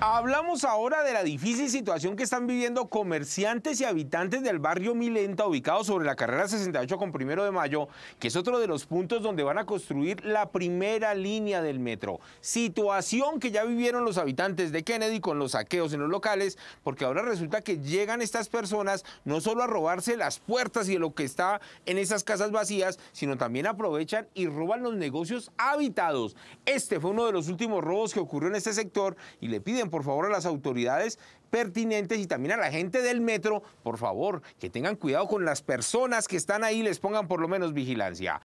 Hablamos ahora de la difícil situación que están viviendo comerciantes y habitantes del barrio Milenta, ubicado sobre la carrera 68 con primero de mayo, que es otro de los puntos donde van a construir la primera línea del metro. Situación que ya vivieron los habitantes de Kennedy con los saqueos en los locales, porque ahora resulta que llegan estas personas no solo a robarse las puertas y lo que está en esas casas vacías, sino también aprovechan y roban los negocios habitados. Este fue uno de los últimos robos que ocurrió en este sector y le piden por favor a las autoridades pertinentes y también a la gente del metro, por favor, que tengan cuidado con las personas que están ahí, les pongan por lo menos vigilancia.